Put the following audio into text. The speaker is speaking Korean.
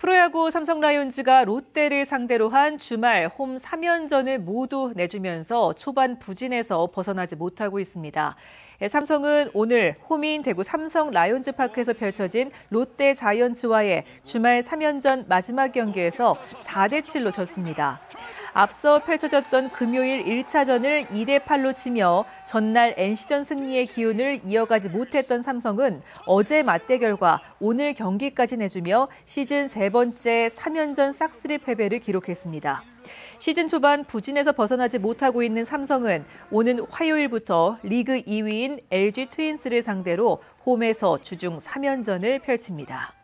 프로야구 삼성 라이온즈가 롯데를 상대로 한 주말 홈 3연전을 모두 내주면서 초반 부진에서 벗어나지 못하고 있습니다. 예, 삼성은 오늘 홈인 대구 삼성 라이온즈 파크에서 펼쳐진 롯데 자이언츠와의 주말 3연전 마지막 경기에서 4대 7로 졌습니다. 앞서 펼쳐졌던 금요일 1차전을 2대 8로 치며 전날 NC전 승리의 기운을 이어가지 못했던 삼성은 어제 맞대 결과 오늘 경기까지 내주며 시즌 세 번째 3연전 싹쓸이 패배를 기록했습니다. 시즌 초반 부진에서 벗어나지 못하고 있는 삼성은 오는 화요일부터 리그 2위인 LG 트윈스를 상대로 홈에서 주중 3연전을 펼칩니다.